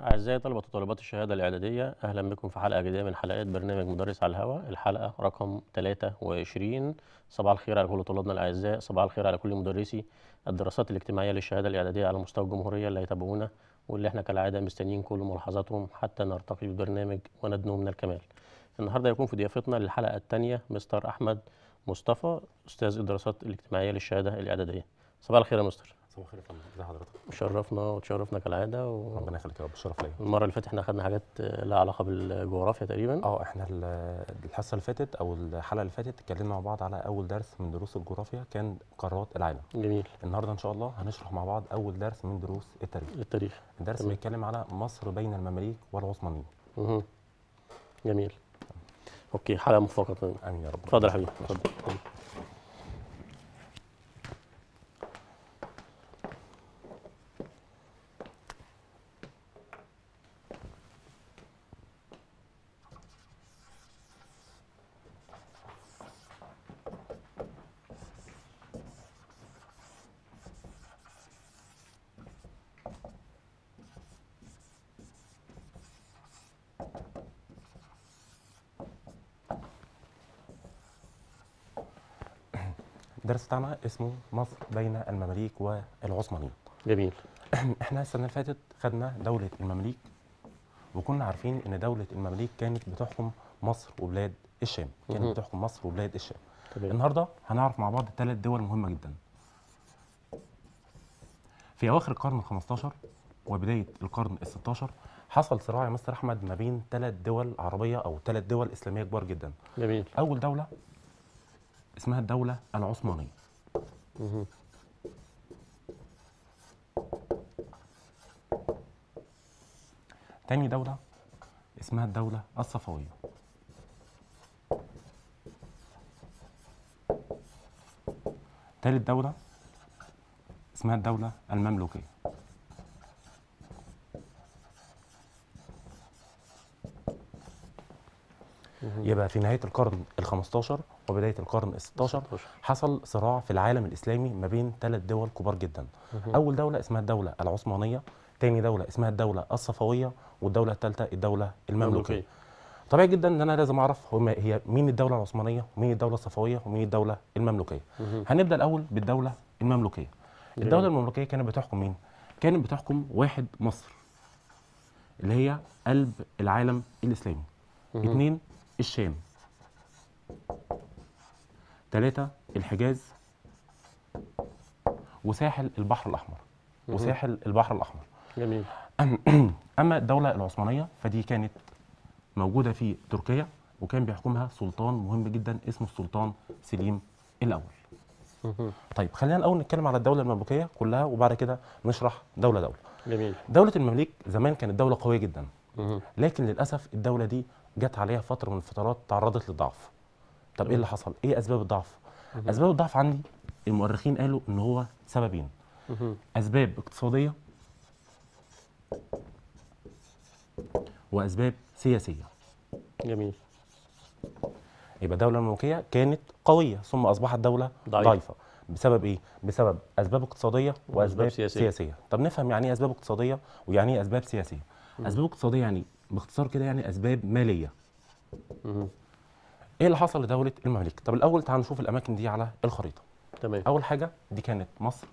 أعزائي طلبة وطالبات الشهادة الإعدادية أهلا بكم في حلقة جديدة من حلقات برنامج مدرس على الهواء الحلقة رقم 23 صباح الخير على كل طلابنا الأعزاء صباح الخير على كل مدرسي الدراسات الاجتماعية للشهادة الإعدادية على مستوى الجمهورية اللي هيتابعونا واللي احنا كالعادة مستنيين كل ملاحظاتهم حتى نرتقي ببرنامج وندنو من الكمال النهاردة يكون في ضيافتنا للحلقة الثانية مستر أحمد مصطفى أستاذ الدراسات الاجتماعية للشهادة الإعدادية صباح الخير يا مستر صباح الخير يا فندم ازي حضرتك شرفنا وتشرفنا كالعاده و... ربنا يخليك يا رب الشرف ليا المره اللي فاتت احنا خدنا حاجات آه، لها علاقه بالجغرافيا تقريبا اه احنا الحصه اللي فاتت او الحلقه اللي فاتت اتكلمنا مع بعض على اول درس من دروس الجغرافيا كان قارات العالم جميل النهارده ان شاء الله هنشرح مع بعض اول درس من دروس التاريخ التاريخ الدرس بيتكلم على مصر بين المماليك والعثمانيين اها جميل اوكي حلقه مفقره امين يا رب اتفضل يا حبيبي اتفضل الدرس بتاعنا اسمه مصر بين المماليك والعثمانيين جميل احنا السنه اللي فاتت خدنا دوله المماليك وكنا عارفين ان دوله المماليك كانت بتحكم مصر وبلاد الشام كانت مم. بتحكم مصر وبلاد الشام طبعا. النهارده هنعرف مع بعض ثلاث دول مهمه جدا في اواخر القرن ال15 وبدايه القرن ال16 حصل صراع يا مستر احمد ما بين ثلاث دول عربيه او ثلاث دول اسلاميه كبار جدا جميل اول دوله اسمها الدولة العثمانية تاني دولة اسمها الدولة الصفوية تالت دولة اسمها الدولة المملوكية يبقى في نهاية القرن ال 15 وبدايه القرن ال 16 حصل صراع في العالم الاسلامي ما بين ثلاث دول كبار جدا اول دوله اسمها الدوله العثمانيه ثاني دوله اسمها الدوله الصفويه والدوله الثالثه الدوله المملوكيه طبيعي جدا ان انا لازم اعرف هم هي مين الدوله العثمانيه ومين الدوله الصفويه ومين الدوله المملوكيه هنبدا الاول بالدوله المملوكيه الدوله المملوكيه كانت بتحكم مين كانت بتحكم واحد مصر اللي هي قلب العالم الاسلامي اثنين الشام ثلاثة الحجاز وساحل البحر الأحمر وساحل البحر الأحمر جميل أما الدولة العثمانية فدي كانت موجودة في تركيا وكان بيحكمها سلطان مهم جدا اسمه السلطان سليم الأول طيب خلينا الأول نتكلم على الدولة المملوكية كلها وبعد كده نشرح دولة دولة جميل دولة المماليك زمان كانت دولة قوية جدا لكن للأسف الدولة دي جت عليها فترة من الفترات تعرضت للضعف طب ايه اللي حصل ايه اسباب الضعف اسباب الضعف عندي المؤرخين قالوا ان هو سببين اسباب اقتصاديه واسباب سياسيه جميل يبقى الدوله الملوكيه كانت قويه ثم اصبحت دوله ضعيفه, ضعيفة. بسبب ايه؟ بسبب اسباب اقتصاديه واسباب سياسية. سياسيه. طب نفهم يعني ايه اسباب اقتصاديه ويعني ايه اسباب سياسيه. مم. اسباب اقتصاديه يعني باختصار كده يعني اسباب ماليه. مم. ايه اللي حصل لدوله المماليك طب الاول تعالوا نشوف الاماكن دي على الخريطه تمام اول حاجه دي كانت مصر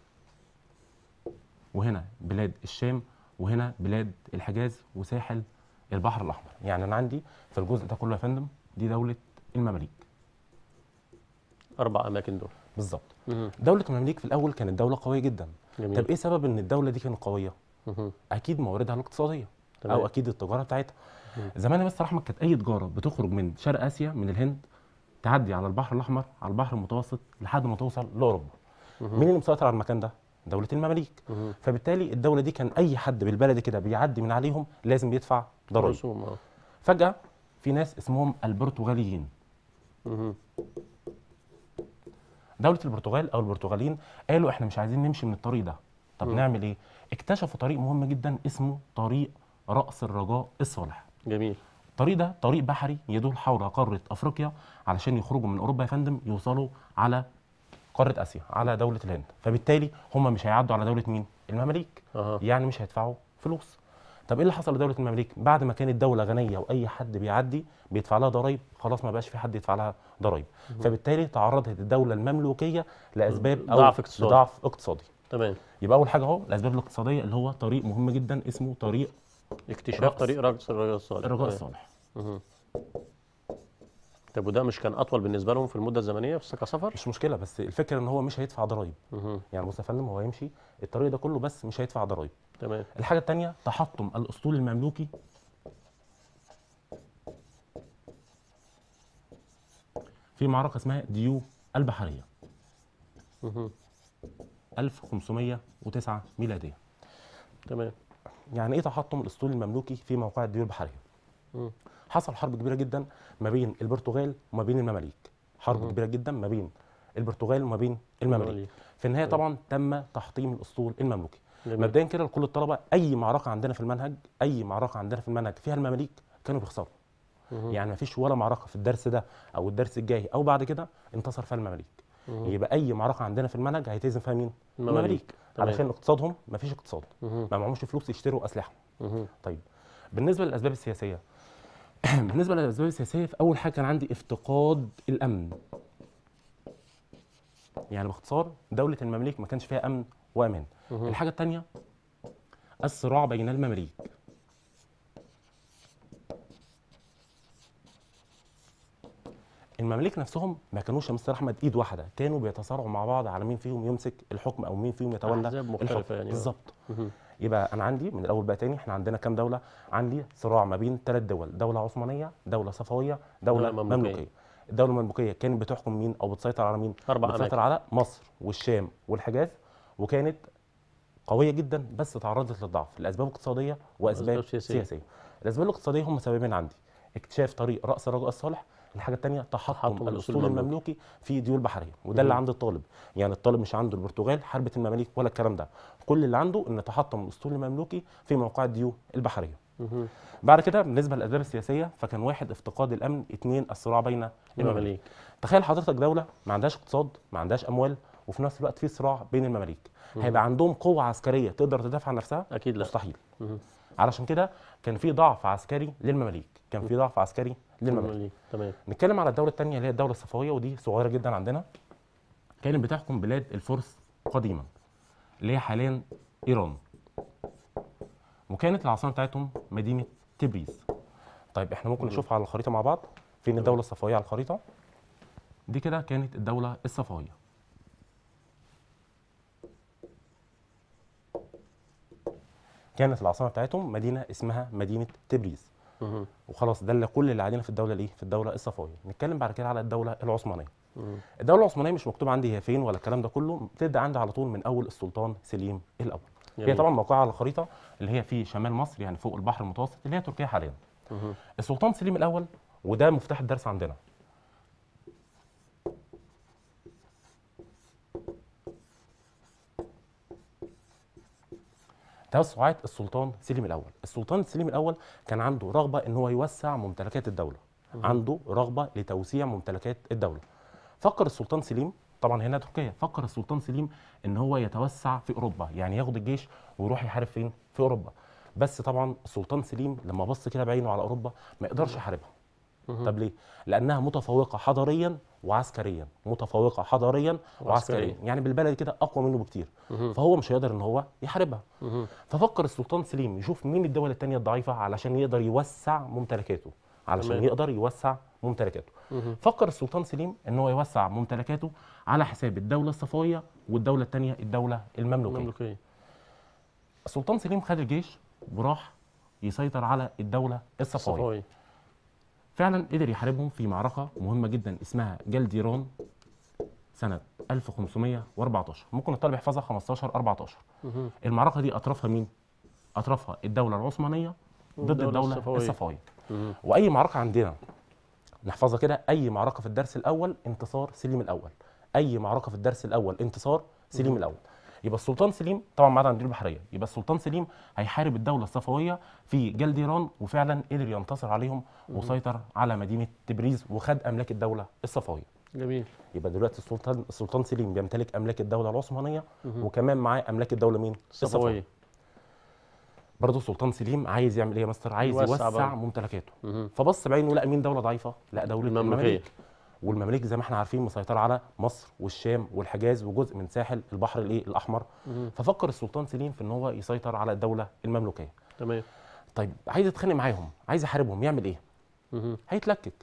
وهنا بلاد الشام وهنا بلاد الحجاز وساحل البحر الاحمر يعني انا عندي في الجزء ده كله يا فندم دي دوله المماليك اربع اماكن دول بالظبط دوله المماليك في الاول كانت دوله قويه جدا جميل. طب ايه سبب ان الدوله دي كانت قويه مه. اكيد مواردها الاقتصاديه تمام. او اكيد التجاره بتاعتها زمان يا مستر احمد كانت اي تجاره بتخرج من شرق اسيا من الهند تعدي على البحر الاحمر على البحر المتوسط لحد ما توصل لاوروبا مين اللي مسيطر على المكان ده دوله المماليك فبالتالي الدوله دي كان اي حد بالبلد كده بيعدي من عليهم لازم بيدفع ضرائب آه. فجاه في ناس اسمهم البرتغاليين دولة البرتغال أو البرتغاليين قالوا إحنا مش عايزين نمشي من الطريق ده طب م. نعمل إيه؟ اكتشفوا طريق مهم جدا اسمه طريق رأس الرجاء الصالح جميل الطريق ده طريق بحري يدور حول قاره افريقيا علشان يخرجوا من اوروبا يا فندم يوصلوا على قاره اسيا على دوله الهند فبالتالي هم مش هيعدوا على دوله مين المماليك أه. يعني مش هيدفعوا فلوس طب ايه اللي حصل لدوله المماليك بعد ما كانت دوله غنيه واي حد بيعدي بيدفع لها ضرائب خلاص ما بقاش في حد يدفع لها ضرائب فبالتالي تعرضت الدوله المملوكيه لاسباب او ضعف اقتصادي ضعف اقتصادي تمام يبقى اول حاجه اهو الاسباب الاقتصاديه اللي هو طريق مهم جدا اسمه طريق اكتشاف طريق الرجل الصالح الرجاء إيه. الصالح طب وده مش كان اطول بالنسبه لهم في المده الزمنيه بس كسفر مش مشكله بس الفكره ان هو مش هيدفع ضرايب يعني بص يا فندم هو هيمشي الطريق ده كله بس مش هيدفع ضرايب تمام الحاجه الثانيه تحطم الاسطول المملوكي في معركه اسمها ديو البحريه 1509 ميلاديه تمام يعني ايه تحطم الاسطول المملوكي في موقع الديور البحريه حصل حرب كبيره جدا ما بين البرتغال وما بين المماليك حرب كبيره جدا ما بين البرتغال وما بين المماليك في النهايه طبعا تم تحطيم الاسطول المملوكي مبدئيا كده لكل الطلبه اي معركه عندنا في المنهج اي معركه عندنا في المنهج فيها المماليك كانوا بيخسروا يعني ما فيش ولا معركه في الدرس ده او الدرس الجاي او بعد كده انتصر فيها المماليك يبقى اي معركه عندنا في المنهج هيتهزم فيها مين المماليك علشان اقتصادهم ما فيش اقتصاد ما معهمش فلوس يشتروا اسلحه طيب بالنسبه للاسباب السياسيه بالنسبه للاسباب السياسيه في اول حاجه كان عندي افتقاد الامن يعني باختصار دوله المماليك ما كانش فيها امن وامان الحاجه الثانيه الصراع بين المماليك المماليك نفسهم ما كانوش يا مستر احمد ايد واحده كانوا بيتصارعوا مع بعض على مين فيهم يمسك الحكم او مين فيهم يتولى احزاب مختلفه يعني بالظبط يبقى انا عندي من الاول بقى تاني احنا عندنا كام دوله عندي صراع ما بين ثلاث دول دوله عثمانيه دوله صفويه دوله, مملوكيه, مملوكية. الدوله المملوكيه كانت بتحكم مين او بتسيطر على مين أربع بتسيطر على مصر والشام والحجاز وكانت قويه جدا بس تعرضت للضعف لاسباب اقتصاديه واسباب سياسيه, سياسية. الاسباب الاقتصاديه هم سببين عندي اكتشاف طريق راس الرجاء الصالح الحاجه الثانيه تحطم الاسطول المملوكي في ديول بحريه وده اللي عند الطالب يعني الطالب مش عنده البرتغال حربه المماليك ولا الكلام ده كل اللي عنده ان تحطم الاسطول المملوكي في موقع الديو البحريه بعد كده بالنسبه للاسباب السياسيه فكان واحد افتقاد الامن اثنين الصراع بين المماليك تخيل حضرتك دوله ما عندهاش اقتصاد ما عندهاش اموال وفي نفس الوقت في صراع بين المماليك هيبقى عندهم قوه عسكريه تقدر تدافع عن نفسها اكيد لا مستحيل علشان كده كان في ضعف عسكري للمماليك كان في ضعف عسكري للمماليك تمام نتكلم على الدوله الثانيه اللي هي الدوله الصفويه ودي صغيره جدا عندنا كانت بتحكم بلاد الفرس قديما اللي هي حاليا ايران وكانت العاصمه بتاعتهم مدينه تبريز طيب احنا ممكن نشوفها على الخريطه مع بعض فين الدوله الصفويه على الخريطه دي كده كانت الدوله الصفويه كانت العاصمه بتاعتهم مدينه اسمها مدينه تبريز وخلاص ده اللي كل اللي علينا في الدوله الايه في الدوله الصفويه نتكلم بعد كده على الدوله العثمانيه الدوله العثمانيه مش مكتوب عندي هي فين ولا الكلام ده كله بتبدا عندي على طول من اول السلطان سليم الاول جميل. هي طبعا موقعها على الخريطه اللي هي في شمال مصر يعني فوق البحر المتوسط اللي هي تركيا حاليا السلطان سليم الاول وده مفتاح الدرس عندنا توسعات السلطان سليم الاول السلطان سليم الاول كان عنده رغبه ان هو يوسع ممتلكات الدوله م. عنده رغبه لتوسيع ممتلكات الدوله فكر السلطان سليم طبعا هنا تركيا فكر السلطان سليم ان هو يتوسع في اوروبا يعني ياخد الجيش ويروح يحارب فين في اوروبا بس طبعا السلطان سليم لما بص كده بعينه على اوروبا ما يقدرش يحاربها طب ليه؟ لانها متفوقه حضاريا وعسكريا متفوقه حضاريا وعسكريا يعني بالبلد كده اقوى منه بكتير فهو مش هيقدر ان هو يحاربها ففكر السلطان سليم يشوف مين الدول الثانيه الضعيفه علشان يقدر يوسع ممتلكاته علشان مم. يقدر يوسع ممتلكاته فكر السلطان سليم ان هو يوسع ممتلكاته على حساب الدوله الصفويه والدوله الثانيه الدوله المملوكيه المملوكيه السلطان سليم خد الجيش وراح يسيطر على الدوله الصفويه الصفوي. فعلا قدر يحاربهم في معركة مهمة جدا اسمها جلديرون سنة 1514 ممكن الطالب يحفظها 15 14 المعركة دي أطرافها مين؟ أطرافها الدولة العثمانية ضد الدولة الصفوية, الصفوية. وأي معركة عندنا نحفظها كده أي معركة في الدرس الأول انتصار سليم الأول أي معركة في الدرس الأول انتصار سليم الأول يبقى السلطان سليم طبعا ما عدا مدير البحريه يبقى السلطان سليم هيحارب الدوله الصفويه في جلد ايران وفعلا قدر ينتصر عليهم وسيطر على مدينه تبريز وخد املاك الدوله الصفويه جميل يبقى دلوقتي السلطان السلطان سليم بيمتلك املاك الدوله العثمانيه وكمان معاه املاك الدوله مين الصفويه برضه السلطان سليم عايز يعمل ايه يا مستر عايز يوسع, يوسع ممتلكاته فبص بعينه لا مين دوله ضعيفه لا دوله المملكه والمماليك زي ما احنا عارفين مسيطره على مصر والشام والحجاز وجزء من ساحل البحر الايه الاحمر مم. ففكر السلطان سليم في ان هو يسيطر على الدوله المملوكيه تمام طيب عايز يتخانق معاهم عايز يحاربهم يعمل ايه هيتلكك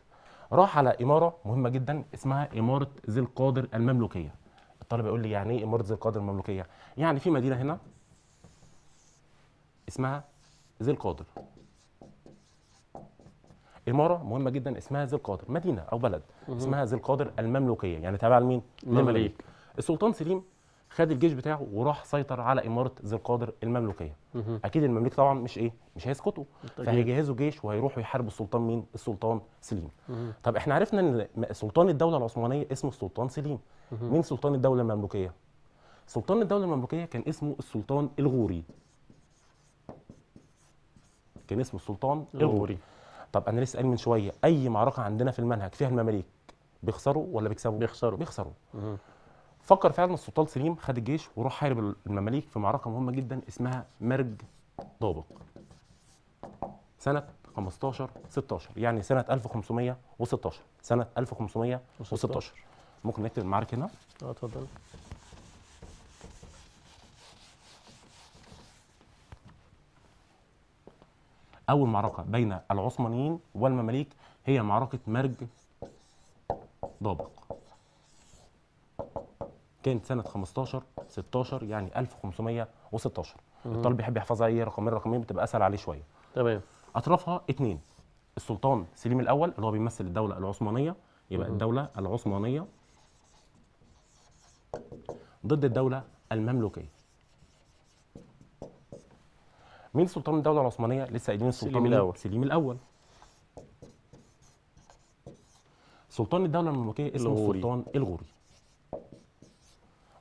راح على اماره مهمه جدا اسمها اماره ذي القادر المملوكيه الطالب يقول لي يعني ايه اماره ذي القادر المملوكيه يعني في مدينه هنا اسمها ذي القادر اماره مهمه جدا اسمها ذي القادر مدينه او بلد اسمها ذي القادر المملوكيه يعني تابعه لمين؟ للمماليك السلطان سليم خد الجيش بتاعه وراح سيطر على اماره ذي القادر المملوكيه اكيد المملوك طبعا مش ايه مش هيسكتوا طيب. فهيجهزوا جيش وهيروحوا يحاربوا السلطان مين السلطان سليم طب احنا عرفنا ان سلطان الدوله العثمانيه اسمه السلطان سليم مين سلطان الدوله المملوكيه سلطان الدوله المملوكيه كان اسمه السلطان الغوري كان اسمه السلطان الغوري طب انا لسه قايل من شويه اي معركه عندنا في المنهج فيها المماليك بيخسروا ولا بيكسبوا بيخسروا بيخسروا فكر فعلا السلطان سليم خد الجيش وراح حارب المماليك في معركه مهمه جدا اسمها مرج ضابق سنه 15 16 يعني سنه 1516 سنه 1516 ممكن نكتب المعارك هنا اه اتفضل اول معركه بين العثمانيين والمماليك هي معركه مرج ضابق كانت سنه 15 16 يعني 1516 الطالب بيحب يحفظها اي رقمين رقمين بتبقى اسهل عليه شويه تمام اطرافها اثنين السلطان سليم الاول اللي هو بيمثل الدوله العثمانيه يبقى مم. الدوله العثمانيه ضد الدوله المملوكيه مين سلطان الدوله العثمانيه لسه قايلين السلطان سليم الاول سليم الاول سلطان الدوله المملوكيه اسمه الغوري. سلطان الغوري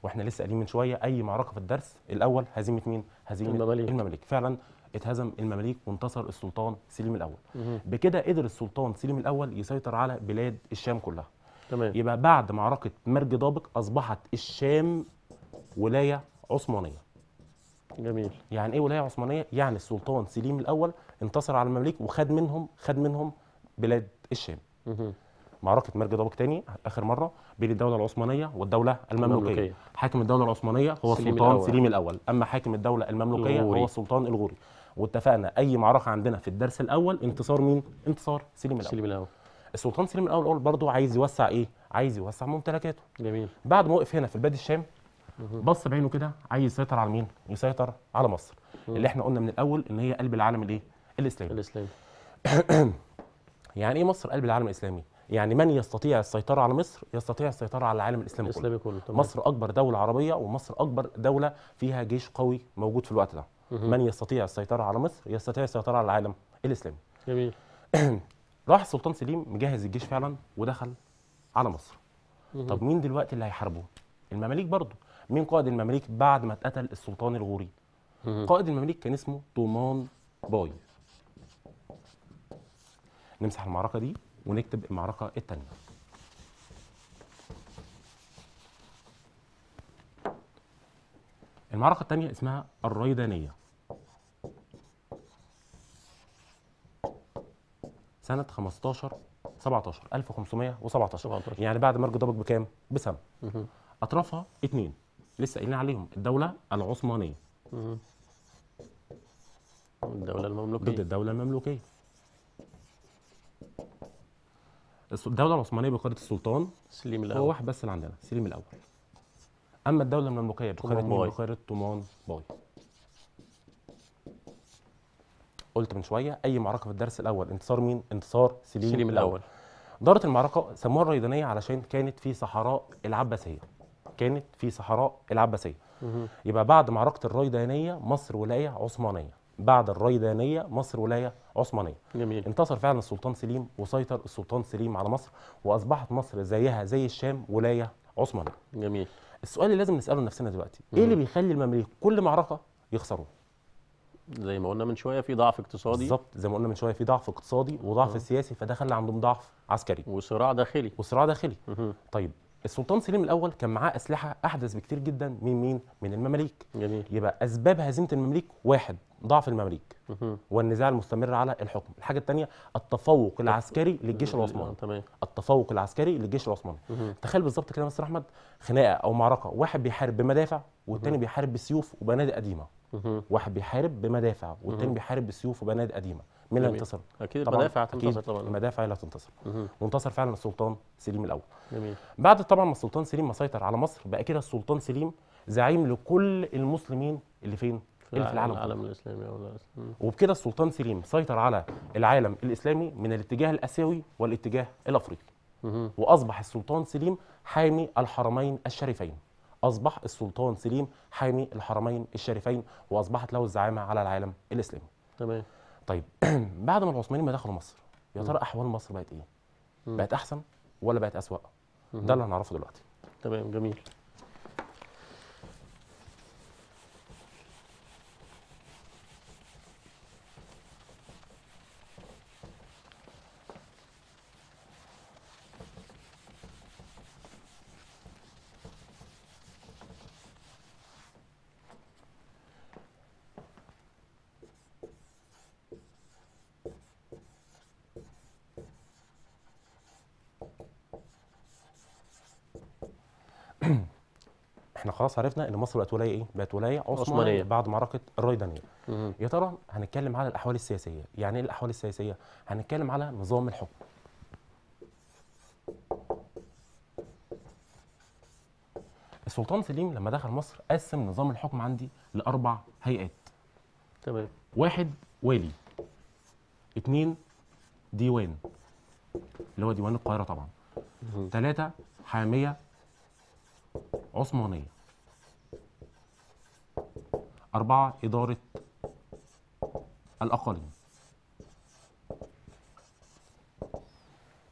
واحنا لسه قايلين من شويه اي معركه في الدرس الاول هزيمه مين هزيمه المماليك, المماليك. فعلا اتهزم المماليك وانتصر السلطان سليم الاول بكده قدر السلطان سليم الاول يسيطر على بلاد الشام كلها تمام يبقى بعد معركه مرج ضابق اصبحت الشام ولايه عثمانيه جميل يعني ايه ولايه عثمانيه يعني السلطان سليم الاول انتصر على المماليك وخد منهم خد منهم بلاد الشام معركه مرج ضبك تاني اخر مره بين الدوله العثمانيه والدوله المملوكيه, المملوكية. حاكم الدوله العثمانيه هو سليم السلطان الأول. سليم الاول اما حاكم الدوله المملوكيه الغوري. هو السلطان الغوري واتفقنا اي معركه عندنا في الدرس الاول انتصار مين انتصار سليم الاول سليم الاول السلطان سليم الاول برضه عايز يوسع ايه عايز يوسع ممتلكاته جميل بعد ما وقف هنا في بلاد الشام بص بعينه كده عايز يسيطر على مين؟ يسيطر على مصر اللي احنا قلنا من الاول ان هي قلب العالم الايه؟ الاسلامي الاسلامي يعني ايه مصر قلب العالم الاسلامي؟ يعني من يستطيع السيطره على مصر يستطيع السيطره على العالم الاسلامي الاسلامي كله, كله. مصر اكبر دوله عربيه ومصر اكبر دوله فيها جيش قوي موجود في الوقت ده من يستطيع السيطره على مصر يستطيع السيطره على العالم الاسلامي جميل راح السلطان سليم مجهز الجيش فعلا ودخل على مصر طب مين دلوقتي اللي هيحاربه المماليك برضه مين قائد المماليك بعد ما اتقتل السلطان الغوري قائد المماليك كان اسمه طومان باي نمسح المعركه دي ونكتب المعركه الثانيه المعركه الثانيه اسمها الريدانيه سنه 15 17 1517 يعني بعد مرج ضبك بكام؟ بسنه اطرافها اثنين لسه قايلين عليهم الدوله العثمانيه الدوله المملوكيه ضد الدوله المملوكيه الدوله العثمانيه بقياده السلطان سليم الاول هو واحد بس اللي عندنا سليم الاول اما الدوله المملوكيه بقياده مين بقياده طومان باي قلت من شويه اي معركه في الدرس الاول انتصار مين انتصار سليم, سليم الاول دارت المعركه سموها الريدانيه علشان كانت في صحراء العباسيه كانت في صحراء العباسيه يبقى بعد معركه الريدانيه مصر ولايه عثمانيه بعد الريدانيه مصر ولايه عثمانيه جميل. انتصر فعلا السلطان سليم وسيطر السلطان سليم على مصر واصبحت مصر زيها زي الشام ولايه عثمانيه جميل السؤال اللي لازم نساله لنفسنا دلوقتي مم. ايه اللي بيخلي المماليك كل معركه يخسروا زي ما قلنا من شويه في ضعف اقتصادي بالظبط زي ما قلنا من شويه في ضعف اقتصادي وضعف سياسي فده خلى عندهم ضعف عسكري وصراع داخلي وصراع داخلي طيب السلطان سليم الاول كان معاه اسلحه احدث بكتير جدا من مين من المماليك جميل. يبقى اسباب هزيمه المماليك واحد ضعف المماليك والنزاع المستمر على الحكم الحاجه الثانيه التفوق العسكري للجيش العثماني آه، تمام. التفوق العسكري للجيش العثماني تخيل بالظبط كده مستر احمد خناقه او معركه واحد بيحارب بمدافع والثاني بيحارب بسيوف وبنادق قديمه واحد بيحارب بمدافع والتاني بيحارب بسيوف وبنادق قديمه مين اللي انتصر؟ اكيد طبعًا المدافع هتنتصر طبعا المدافع اللي هتنتصر وانتصر فعلا السلطان سليم الاول جميل بعد طبعا ما السلطان سليم ما سيطر على مصر بقى كده السلطان سليم زعيم لكل المسلمين اللي فين؟ اللي في العالم العالم الاسلامي وبكده السلطان سليم سيطر على العالم الاسلامي من الاتجاه الاسيوي والاتجاه الافريقي واصبح السلطان سليم حامي الحرمين الشريفين أصبح السلطان سليم حامي الحرمين الشريفين وأصبحت له الزعامة على العالم الإسلامي تمام طيب بعد ما العثمانيين ما دخلوا مصر يا ترى أحوال مصر بقت إيه؟ بقت أحسن ولا بقت أسوأ؟ ده اللي هنعرفه دلوقتي تمام جميل خلاص عرفنا ان مصر بقت ولايه ايه؟ بقت ولايه عثمانيه بعد معركه الراي دانيال. يا ترى هنتكلم على الاحوال السياسيه، يعني ايه الاحوال السياسيه؟ هنتكلم على نظام الحكم. السلطان سليم لما دخل مصر قسم نظام الحكم عندي لاربع هيئات. تمام. واحد والي. اثنين ديوان اللي هو ديوان القاهره طبعا. ثلاثه حاميه عثمانيه أربعة إدارة الأقاليم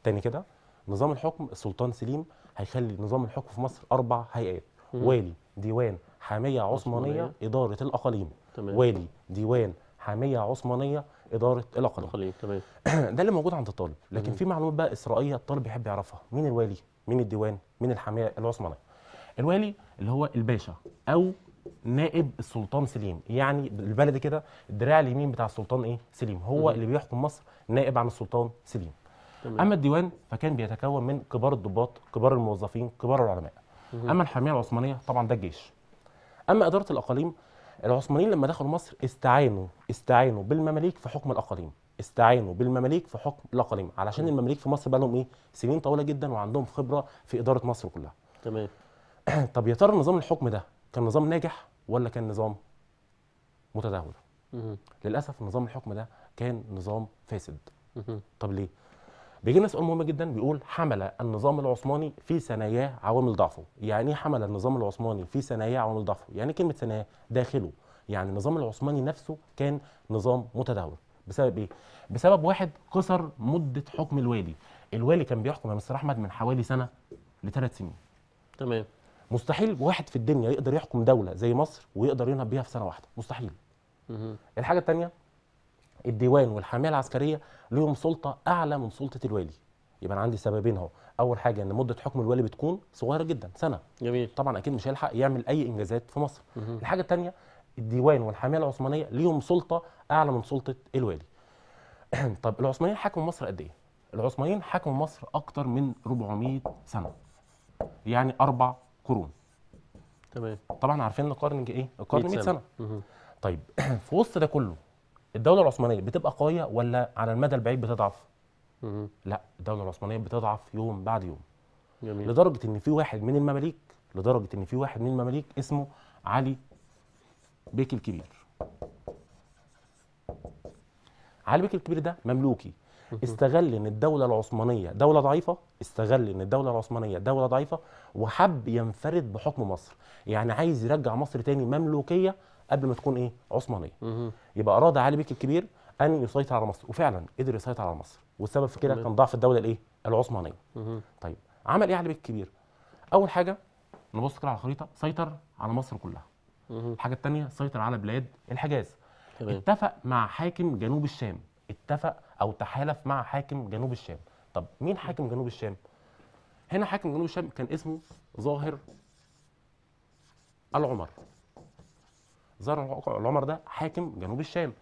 تاني كده نظام الحكم السلطان سليم هيخلي نظام الحكم في مصر أربع هيئات والي ديوان حامية عثمانية, إدارة الأقاليم تمام. والي ديوان حامية عثمانية إدارة الأقاليم تمام ده اللي موجود عند الطالب لكن مم. في معلومات بقى إسرائيلية الطالب يحب يعرفها مين الوالي مين الديوان مين الحامية العثمانية الوالي اللي هو الباشا أو نائب السلطان سليم يعني البلد كده الدراع اليمين بتاع السلطان ايه سليم هو مم. اللي بيحكم مصر نائب عن السلطان سليم تمام. اما الديوان فكان بيتكون من كبار الضباط كبار الموظفين كبار العلماء مم. اما الحرميه العثمانيه طبعا ده الجيش اما اداره الاقاليم العثمانيين لما دخلوا مصر استعانوا استعانوا بالمماليك في حكم الاقاليم استعانوا بالمماليك في حكم الاقاليم علشان مم. المماليك في مصر بقى لهم ايه سنين طويله جدا وعندهم خبره في اداره مصر كلها تمام طب يا ترى نظام الحكم ده كان نظام ناجح ولا كان نظام متدهور للاسف نظام الحكم ده كان نظام فاسد طب ليه لنا سؤال مهم جدا بيقول حمل النظام العثماني في ثناياه عوامل ضعفه يعني ايه حمل النظام العثماني في ثناياه عوامل ضعفه يعني كلمه ثناياه داخله يعني النظام العثماني نفسه كان نظام متدهور بسبب ايه بسبب واحد قصر مده حكم الوالي الوالي كان بيحكم يا مستر احمد من حوالي سنه لثلاث سنين تمام مستحيل واحد في الدنيا يقدر يحكم دوله زي مصر ويقدر ينهب بيها في سنه واحده مستحيل الحاجه الثانيه الديوان والحاميه العسكريه لهم سلطه اعلى من سلطه الوالي يبقى انا عندي سببين اهو اول حاجه ان مده حكم الوالي بتكون صغيره جدا سنه جميل طبعا اكيد مش هيلحق يعمل اي انجازات في مصر مه. الحاجه الثانيه الديوان والحاميه العثمانيه ليهم سلطه اعلى من سلطه الوالي طب العثمانيين حكموا مصر قد ايه العثمانيين حكموا مصر اكتر من 400 سنه يعني اربع قرون تمام طبعا عارفين القرن ايه القرن 100 سنه, سنة. طيب في وسط ده كله الدوله العثمانيه بتبقى قويه ولا على المدى البعيد بتضعف لا الدوله العثمانيه بتضعف يوم بعد يوم جميل. لدرجه ان في واحد من المماليك لدرجه ان في واحد من المماليك اسمه علي بيك الكبير علي بيك الكبير ده مملوكي استغل ان الدوله العثمانيه دوله ضعيفه استغل ان الدوله العثمانيه دوله ضعيفه وحب ينفرد بحكم مصر يعني عايز يرجع مصر تاني مملوكيه قبل ما تكون ايه عثمانيه يبقى اراد علي بك الكبير ان يسيطر على مصر وفعلا قدر يسيطر على مصر والسبب في كده كان ضعف الدوله الايه العثمانيه طيب عمل ايه علي بك الكبير اول حاجه نبص كده على الخريطه سيطر على مصر كلها الحاجه الثانيه سيطر على بلاد الحجاز اتفق مع حاكم جنوب الشام اتفق او تحالف مع حاكم جنوب الشام طب مين حاكم جنوب الشام هنا حاكم جنوب الشام كان اسمه ظاهر العمر ظاهر العمر ده حاكم جنوب الشام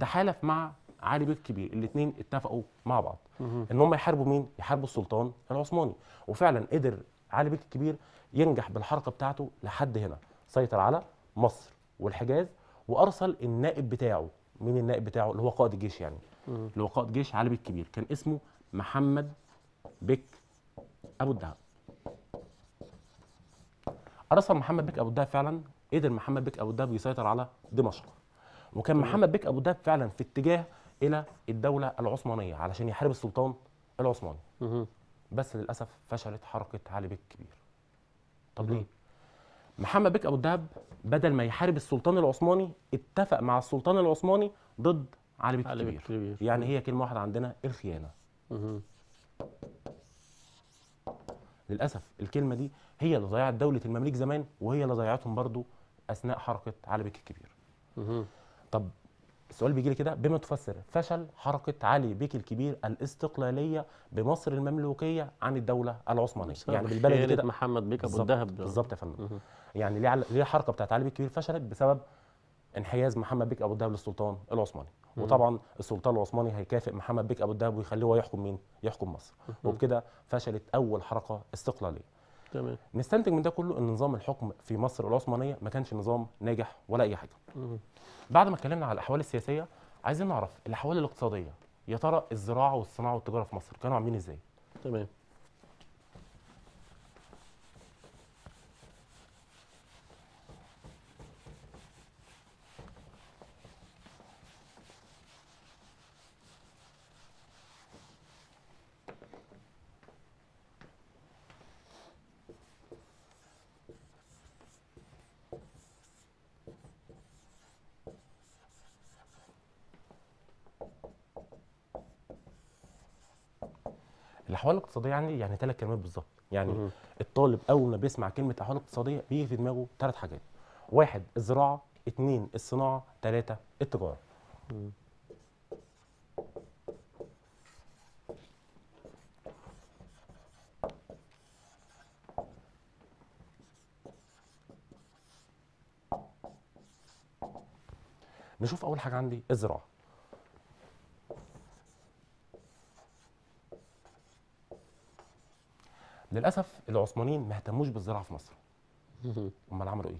تحالف مع علي بك الكبير الاثنين اتفقوا مع بعض ان هم يحاربوا مين يحاربوا السلطان العثماني وفعلا قدر علي بك الكبير ينجح بالحركه بتاعته لحد هنا سيطر على مصر والحجاز وارسل النائب بتاعه مين النائب بتاعه اللي هو قائد الجيش يعني قائد جيش علي الكبير كان اسمه محمد بك ابو الدهب ارسل محمد بك ابو الدهب فعلا قدر محمد بك ابو الدهب يسيطر على دمشق وكان محمد بك ابو الدهب فعلا في اتجاه الى الدوله العثمانيه علشان يحارب السلطان العثماني بس للاسف فشلت حركه علي بك الكبير طب ليه محمد بك ابو الدهب بدل ما يحارب السلطان العثماني اتفق مع السلطان العثماني ضد عالم الكبير. عالم الكبير يعني هي كلمه واحده عندنا الخيانه للاسف الكلمه دي هي اللي ضيعت دوله المماليك زمان وهي اللي ضيعتهم برضو اثناء حركه علي بك الكبير طب السؤال بيجي لي كده بما تفسر فشل حركه علي بك الكبير الاستقلاليه بمصر المملوكيه عن الدوله العثمانيه يعني بالبلد كده محمد بيك ابو الذهب بالظبط يا فندم يعني ليه ليه الحركه بتاعت علي بك الكبير فشلت بسبب انحياز محمد بيك ابو الذهب للسلطان العثماني وطبعا السلطان العثماني هيكافئ محمد بك ابو الدهب ويخليه هو يحكم مين؟ يحكم مصر وبكده فشلت اول حركه استقلاليه. تمام نستنتج من ده كله ان نظام الحكم في مصر العثمانيه ما كانش نظام ناجح ولا اي حاجه. بعد ما اتكلمنا على الاحوال السياسيه عايزين نعرف الاحوال الاقتصاديه يا ترى الزراعه والصناعه والتجاره في مصر كانوا عاملين ازاي؟ تمام الاحوال الاقتصاديه عندي يعني ثلاث كلمات بالظبط يعني مم. الطالب اول ما بيسمع كلمه احوال اقتصاديه بيجي في دماغه ثلاث حاجات واحد الزراعه اثنين الصناعه ثلاثه التجاره مم. نشوف اول حاجه عندي الزراعه للاسف العثمانيين ما اهتموش بالزراعه في مصر امال عملوا ايه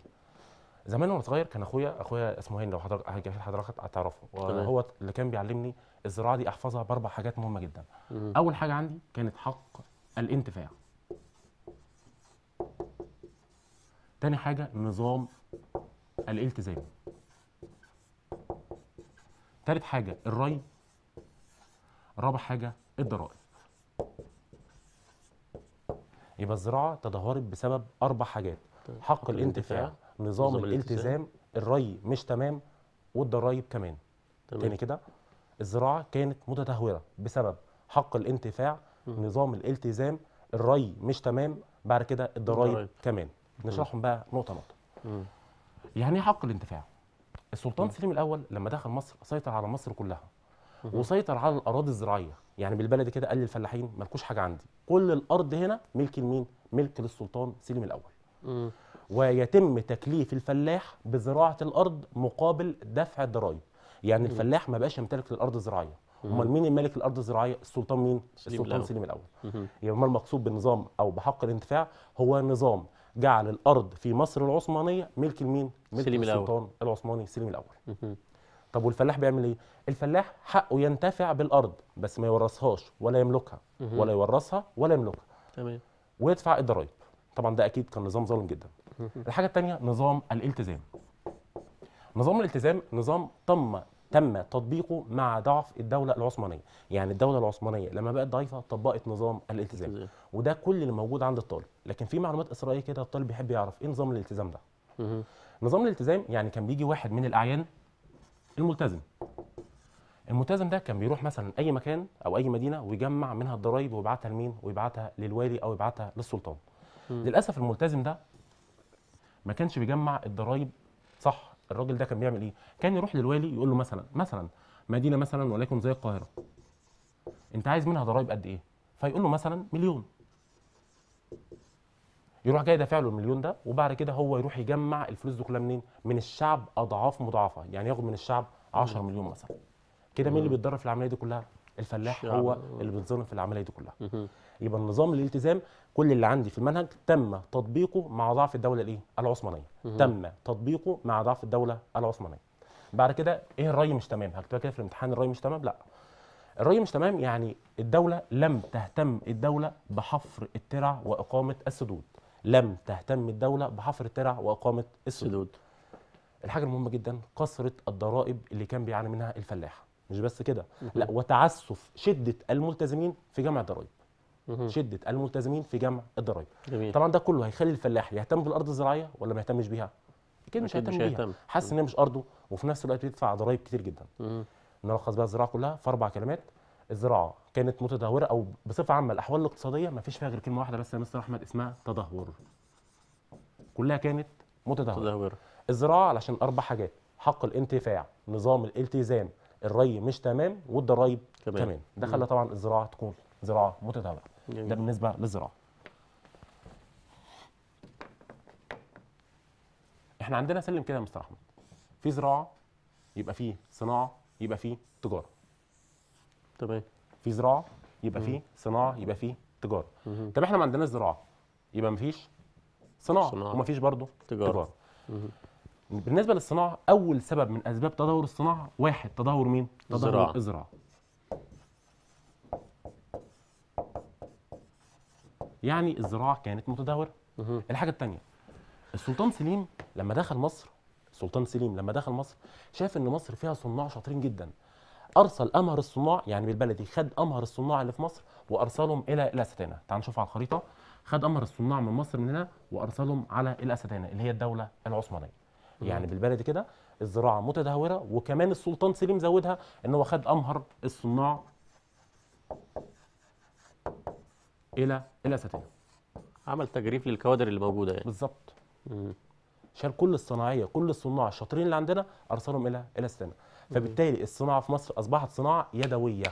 زمان وانا صغير كان اخويا اخويا اسمه هاني لو حضرتك حضرتك هتعرفه وهو اللي كان بيعلمني الزراعه دي احفظها باربع حاجات مهمه جدا اول حاجه عندي كانت حق الانتفاع تاني حاجه نظام الالتزام تالت حاجه الري رابع حاجه الضرائب يبقى الزراعه تدهورت بسبب اربع حاجات طيب. حق الانتفاع, الانتفاع. نظام, الالتزام الري مش تمام والضرايب كمان تمام. تاني كده الزراعه كانت متدهوره بسبب حق الانتفاع م. نظام الالتزام الري مش تمام بعد كده الضرايب كمان نشرحهم بقى نقطه نقطه م. يعني ايه حق الانتفاع السلطان م. سليم الاول لما دخل مصر سيطر على مصر كلها وسيطر على الاراضي الزراعيه يعني بالبلدي كده قال للفلاحين مالكوش حاجه عندي كل الارض هنا ملك لمين ملك للسلطان سليم الاول م. ويتم تكليف الفلاح بزراعه الارض مقابل دفع الضرائب يعني م. الفلاح ما بقاش يمتلك للارض الزراعيه امال مين الملك الارض الزراعيه السلطان مين سليم السلطان سليم الاول يبقى يعني ما المقصود بالنظام او بحق الانتفاع هو نظام جعل الارض في مصر العثمانيه ملك لمين ملك سليم السلطان العثماني سليم الاول طب والفلاح بيعمل ايه الفلاح حقه ينتفع بالارض بس ما يورثهاش ولا يملكها ولا يورثها ولا يملكها تمام ويدفع الضرايب طبعا ده اكيد كان نظام ظالم جدا الحاجه الثانيه نظام الالتزام نظام الالتزام نظام تم تم تطبيقه مع ضعف الدولة العثمانية يعني الدولة العثمانية لما بقت ضعيفة طبقت نظام الالتزام وده كل اللي موجود عند الطالب لكن في معلومات إسرائيلية كده الطالب بيحب يعرف إيه نظام الالتزام ده نظام الالتزام يعني كان بيجي واحد من الأعيان الملتزم الملتزم ده كان بيروح مثلا اي مكان او اي مدينه ويجمع منها الضرايب ويبعتها لمين ويبعتها للوالي او يبعتها للسلطان م. للاسف الملتزم ده ما كانش بيجمع الضرايب صح الراجل ده كان بيعمل ايه كان يروح للوالي يقول له مثلا مثلا مدينه مثلا ولكن زي القاهره انت عايز منها ضرايب قد ايه فيقول له مثلا مليون يروح جاي دافع له المليون ده وبعد كده هو يروح يجمع الفلوس دي كلها منين؟ من الشعب اضعاف مضاعفه، يعني ياخد من الشعب 10 مليون مثلا. كده مين اللي بيتضرر في العمليه دي كلها؟ الفلاح هو اللي بيتظلم في العمليه دي كلها. يبقى النظام الالتزام كل اللي عندي في المنهج تم تطبيقه مع ضعف الدوله الايه؟ العثمانيه. تم تطبيقه مع ضعف الدوله العثمانيه. بعد كده ايه الري مش تمام؟ هكتبها كده في الامتحان الري مش تمام؟ لا. الري مش تمام يعني الدوله لم تهتم الدوله بحفر الترع واقامه السدود. لم تهتم الدولة بحفر الترع وإقامة السدود الحاجة المهمة جدا كثرة الضرائب اللي كان بيعاني منها الفلاح مش بس كده لا وتعسف شدة الملتزمين في جمع الضرائب شدة الملتزمين في جمع الضرائب طبعا ده كله هيخلي الفلاح يهتم بالأرض الزراعية ولا ما يهتمش بيها اكيد مش هيهتم بيها حاسس ان هي مش ارضه وفي نفس الوقت بيدفع ضرائب كتير جدا نلخص بقى الزراعه كلها في اربع كلمات الزراعه كانت متدهوره او بصفه عامه الاحوال الاقتصاديه ما فيش فيها غير كلمه واحده بس يا مستر احمد اسمها تدهور كلها كانت متدهوره متدهوره الزراعه علشان اربع حاجات حق الانتفاع نظام الالتزام الري مش تمام والضرايب كمان, كمان. ده خلى طبعا الزراعه تكون زراعه متدهوره ده بالنسبه للزراعه احنا عندنا سلم كده يا مستر احمد في زراعه يبقى فيه صناعه يبقى فيه تجاره تمام في زراعه يبقى في صناعه يبقى في تجاره طب احنا ما عندناش زراعه يبقى ما فيش صناعه, صناعة. وما فيش برضه تجاره, تجارة. بالنسبه للصناعه اول سبب من اسباب تدهور الصناعه واحد تدهور مين تدهور الزراعه يعني الزراعه كانت متدهوره الحاجه الثانيه السلطان سليم لما دخل مصر السلطان سليم لما دخل مصر شاف ان مصر فيها صناع شاطرين جدا ارسل امهر الصناع يعني بالبلدي خد امهر الصناع اللي في مصر وارسلهم الى الاستانه تعال نشوف على الخريطه خد امهر الصناع من مصر من هنا وارسلهم على الاستانه اللي هي الدوله العثمانيه يعني بالبلدي كده الزراعه متدهوره وكمان السلطان سليم زودها ان هو خد امهر الصناع الى الى ستين عمل تجريف للكوادر اللي موجوده يعني بالظبط شال كل الصناعيه كل الصناع الشاطرين اللي عندنا ارسلهم الى الى ستين فبالتالي الصناعه في مصر اصبحت صناعه يدويه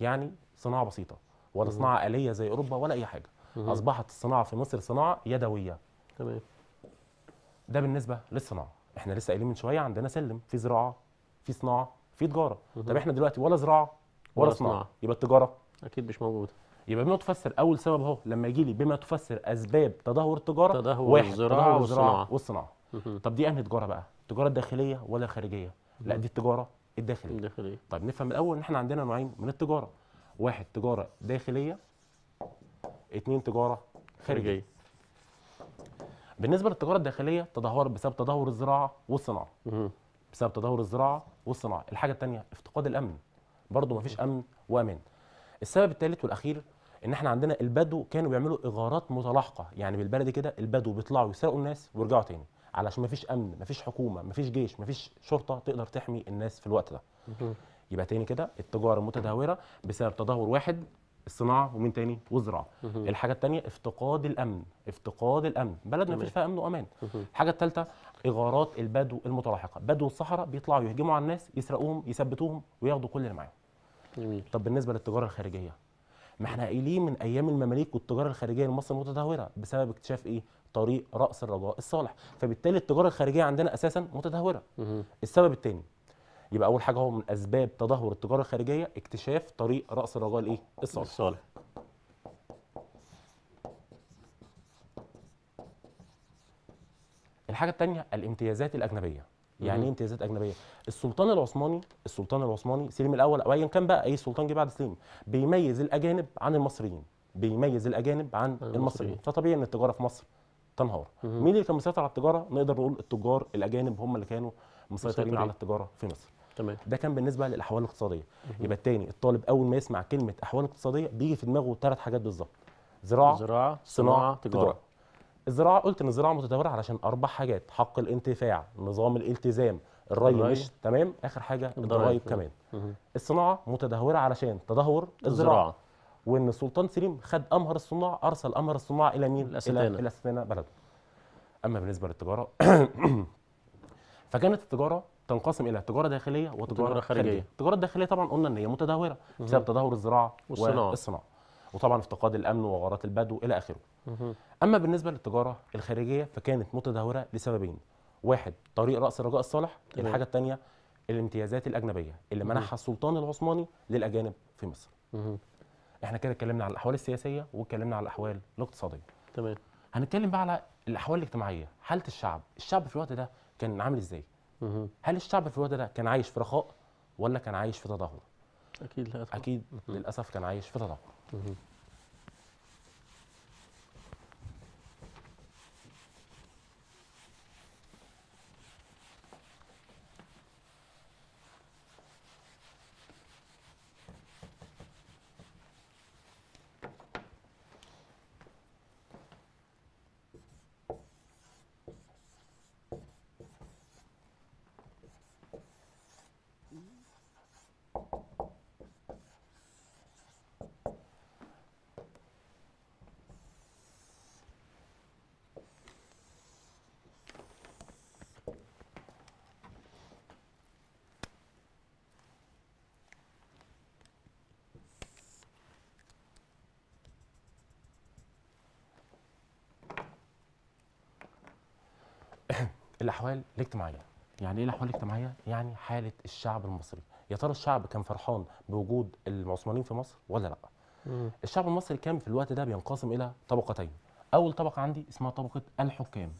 يعني صناعه بسيطه ولا صناعه اليه زي اوروبا ولا اي حاجه اصبحت الصناعه في مصر صناعه يدويه تمام ده بالنسبه للصناعه احنا لسه قايلين من شويه عندنا سلم في زراعه في صناعه في تجاره طب احنا دلوقتي ولا زراعه ولا, ولا صناعه, يبقى التجاره اكيد مش موجوده يبقى بما تفسر اول سبب اهو لما يجي لي بما تفسر اسباب تدهور التجاره تدهور واحد الزراعه والصناعه, والصناعة. طب دي انهي تجاره بقى التجاره الداخليه ولا الخارجيه لا دي التجاره الداخليه الداخليه طيب نفهم الاول ان احنا عندنا نوعين من التجاره واحد تجاره داخليه اثنين تجاره خارجيه بالنسبه للتجاره الداخليه تدهورت بسبب تدهور الزراعه والصناعه بسبب تدهور الزراعه والصناعه الحاجه الثانيه افتقاد الامن برضه مفيش امن وامان السبب الثالث والاخير ان احنا عندنا البدو كانوا بيعملوا اغارات متلاحقه يعني بالبلدي كده البدو بيطلعوا يسرقوا الناس ويرجعوا تاني علشان ما فيش امن ما فيش حكومه ما فيش جيش ما فيش شرطه تقدر تحمي الناس في الوقت ده يبقى تاني كده التجاره المتدهوره بسبب تدهور واحد الصناعه ومين تاني والزراعه الحاجه الثانيه افتقاد الامن افتقاد الامن بلد ما فيش فيها امن وامان الحاجه الثالثه اغارات البدو المتلاحقه بدو الصحراء بيطلعوا يهجموا على الناس يسرقوهم يثبتوهم وياخدوا كل اللي معاهم جميل طب بالنسبه للتجاره الخارجيه ما احنا قايلين من ايام المماليك والتجاره الخارجيه لمصر متدهوره بسبب اكتشاف ايه طريق راس الرجاء الصالح فبالتالي التجاره الخارجيه عندنا اساسا متدهوره السبب الثاني يبقى اول حاجه هو من اسباب تدهور التجاره الخارجيه اكتشاف طريق راس الرجاء الايه الصالح, الصالح. الحاجه الثانيه الامتيازات الاجنبيه يعني ايه امتيازات اجنبيه السلطان العثماني السلطان العثماني سليم الاول او ايا كان بقى اي سلطان جه بعد سليم بيميز الاجانب عن المصريين بيميز الاجانب عن المصريين فطبيعي ان التجاره في مصر تنهار مين اللي كان مسيطر على التجاره نقدر نقول التجار الاجانب هم اللي كانوا مسيطرين على التجاره في مصر تمام ده كان بالنسبه للاحوال الاقتصاديه يبقى التاني الطالب اول ما يسمع كلمه احوال اقتصاديه بيجي في دماغه ثلاث حاجات بالظبط زراعه زراعه صناعه تجاره, الزراعه قلت ان الزراعه متدهوره علشان اربع حاجات حق الانتفاع نظام الالتزام الري مش تمام اخر حاجه الضرايب كمان الصناعه متدهوره علشان تدهور الزراعه, الزراعه وان السلطان سليم خد امهر الصناع ارسل امهر الصناع الى مين؟ الى الى سمانه بلده. اما بالنسبه للتجاره فكانت التجاره تنقسم الى تجاره داخليه وتجاره خارجيه. خارجيه. التجاره الداخليه طبعا قلنا ان هي متدهوره بسبب تدهور الزراعه والصناعه والصناعه وطبعا افتقاد الامن وغارات البدو الى اخره. اما بالنسبه للتجاره الخارجيه فكانت متدهوره لسببين. واحد طريق راس الرجاء الصالح، الحاجه الثانيه الامتيازات الاجنبيه اللي منحها السلطان العثماني للاجانب في مصر. احنا كده اتكلمنا على الاحوال السياسيه واتكلمنا على الاحوال الاقتصاديه تمام هنتكلم بقى على الاحوال الاجتماعيه حاله الشعب الشعب في الوقت ده كان عامل ازاي هل الشعب في الوقت ده كان عايش في رخاء ولا كان عايش في تدهور اكيد لا اكيد للاسف كان عايش في تدهور الاحوال الاجتماعيه يعني ايه الاحوال الاجتماعيه يعني حاله الشعب المصري يا ترى الشعب كان فرحان بوجود العثمانيين في مصر ولا لا مم. الشعب المصري كان في الوقت ده بينقسم الى طبقتين اول طبقه عندي اسمها طبقه الحكام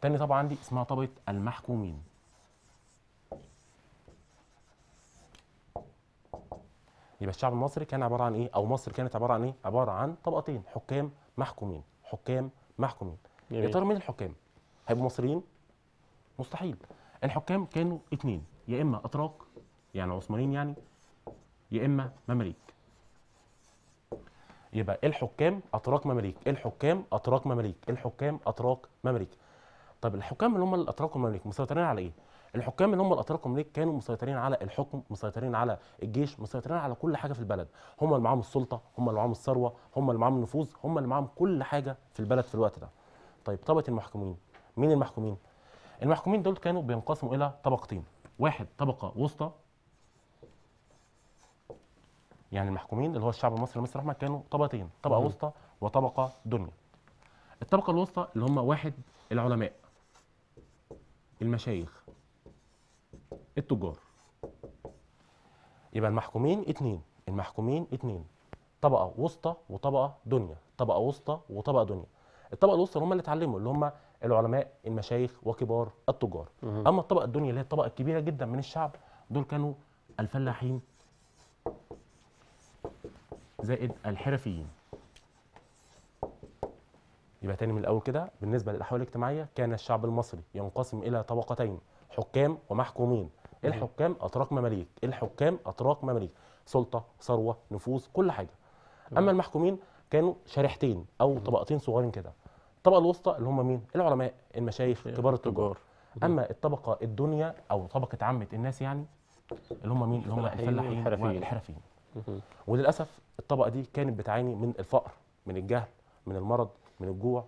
تاني طبقه عندي اسمها طبقه المحكومين يبقى الشعب المصري كان عباره عن ايه او مصر كانت عباره عن ايه عباره عن طبقتين حكام محكومين حكام محكومين يا ترى مين الحكام؟ هيبقوا مصريين؟ مستحيل الحكام كانوا اثنين يا اما اتراك يعني عثمانيين يعني يا اما مماليك يبقى الحكام اتراك مماليك الحكام اتراك مماليك الحكام اتراك مماليك طب الحكام اللي هم الاتراك والمماليك مسيطرين على ايه الحكام اللي هم الاتراك والمماليك كانوا مسيطرين على الحكم مسيطرين على الجيش مسيطرين على كل حاجه في البلد هم اللي معاهم السلطه هم اللي معاهم الثروه هم اللي معاهم النفوذ هم اللي معاهم كل حاجه في البلد في الوقت ده طيب طبقه المحكومين مين المحكومين المحكومين دول كانوا بينقسموا الى طبقتين واحد طبقه وسطى يعني المحكومين اللي هو الشعب المصري مصر رحمه كانوا طبقتين طبقه وسطى وطبقه دنيا الطبقه الوسطى اللي هم واحد العلماء المشايخ التجار يبقى المحكومين اتنين المحكومين اتنين طبقه وسطى وطبقه دنيا طبقه وسطى وطبقه دنيا الطبقه الوسطى هم اللي اتعلموا اللي هم العلماء المشايخ وكبار التجار اما الطبقه الدنيا اللي هي الطبقه الكبيره جدا من الشعب دول كانوا الفلاحين زائد الحرفيين يبقى تاني من الاول كده بالنسبه للاحوال الاجتماعيه كان الشعب المصري ينقسم الى طبقتين حكام ومحكومين الحكام اتراك مماليك الحكام اتراك مماليك سلطه ثروه نفوذ كل حاجه اما المحكومين كانوا شريحتين او طبقتين صغيرين كده الطبقه الوسطى اللي هم مين العلماء المشايخ كبار التجار اما الطبقه الدنيا او طبقه عامه الناس يعني اللي هم مين اللي هم الفلاحين والحرفيين وللاسف الطبقه دي كانت بتعاني من الفقر من الجهل من المرض من الجوع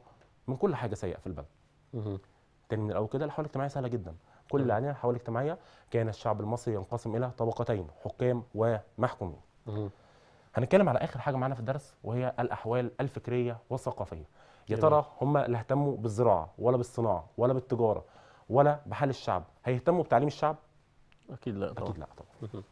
من كل حاجه سيئه في البلد تاني من الاول كده الحاله الاجتماعيه سهله جدا كل اللي علينا الحوالي الاجتماعيه كان الشعب المصري ينقسم الى طبقتين حكام ومحكومين هنتكلم على اخر حاجه معانا في الدرس وهي الاحوال الفكريه والثقافيه يا ترى هم لا اهتموا بالزراعه ولا بالصناعه ولا بالتجاره ولا بحال الشعب هيهتموا بتعليم الشعب اكيد لا طبعا اكيد لا طبعا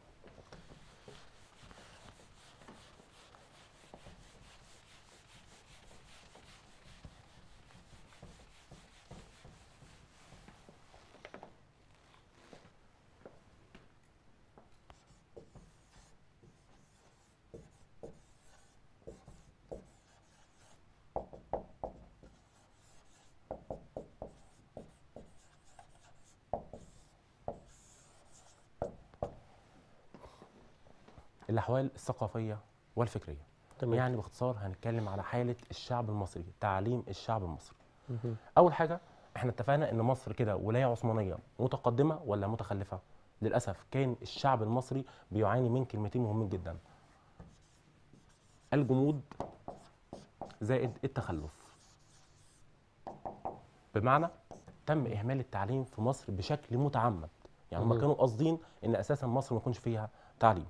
الاحوال الثقافيه والفكريه تمام. يعني باختصار هنتكلم على حاله الشعب المصري تعليم الشعب المصري مه. اول حاجه احنا اتفقنا ان مصر كده ولايه عثمانيه متقدمه ولا متخلفه للاسف كان الشعب المصري بيعاني من كلمتين مهمين جدا الجمود زائد التخلف بمعنى تم اهمال التعليم في مصر بشكل متعمد يعني هم كانوا قاصدين ان اساسا مصر ما يكونش فيها تعليم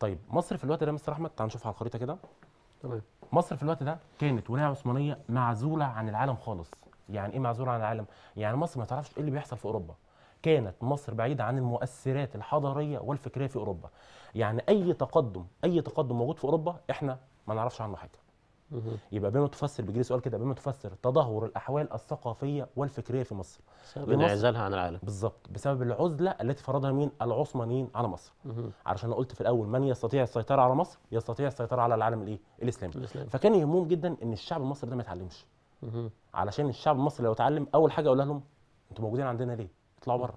طيب مصر في الوقت ده يا مستر احمد تعال نشوفها على الخريطه كده تمام مصر في الوقت ده كانت ولايه عثمانيه معزوله عن العالم خالص يعني ايه معزوله عن العالم يعني مصر ما تعرفش ايه اللي بيحصل في اوروبا كانت مصر بعيدة عن المؤثرات الحضارية والفكرية في أوروبا يعني أي تقدم أي تقدم موجود في أوروبا إحنا ما نعرفش عنه حاجة يبقى بما تفسر بيجي لي سؤال كده بما تفسر تدهور الاحوال الثقافيه والفكريه في مصر بسبب انعزالها عن العالم بالظبط بسبب العزله التي فرضها مين العثمانيين على مصر علشان انا قلت في الاول من يستطيع السيطره على مصر يستطيع السيطره على العالم الايه الاسلامي الإسلام. فكان يهمهم جدا ان الشعب المصري ده ما يتعلمش علشان الشعب المصري لو اتعلم اول حاجه اقول لهم انتوا موجودين عندنا ليه اطلعوا بره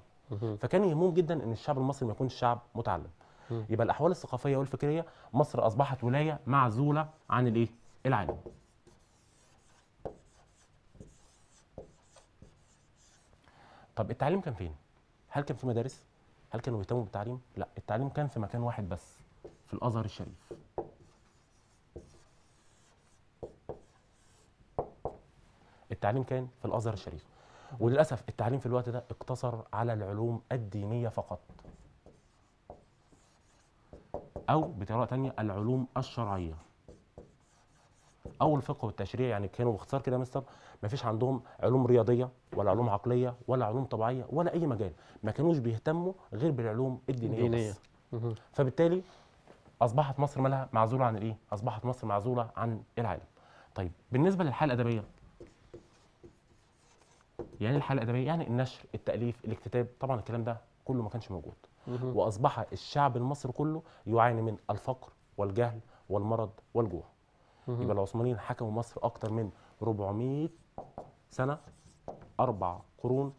فكان يهمهم جدا ان الشعب المصري ما يكونش شعب متعلم يبقى الاحوال الثقافيه والفكريه مصر اصبحت ولايه معزوله عن الايه العالم طب التعليم كان فين هل كان في مدارس هل كانوا بيهتموا بالتعليم لا التعليم كان في مكان واحد بس في الازهر الشريف التعليم كان في الازهر الشريف وللاسف التعليم في الوقت ده اقتصر على العلوم الدينيه فقط او بطريقه تانية العلوم الشرعيه او الفقه والتشريع يعني كانوا باختصار كده مستر ما فيش عندهم علوم رياضيه ولا علوم عقليه ولا علوم طبيعيه ولا اي مجال ما كانوش بيهتموا غير بالعلوم الدينيه بس فبالتالي اصبحت مصر مالها معزوله عن الايه اصبحت مصر معزوله عن العالم طيب بالنسبه للحاله الادبيه يعني الحاله الادبيه يعني النشر التاليف الاكتتاب طبعا الكلام ده كله ما كانش موجود واصبح الشعب المصري كله يعاني من الفقر والجهل والمرض والجوع يبقى العثمانيين حكموا مصر اكتر من 400 سنه اربع قرون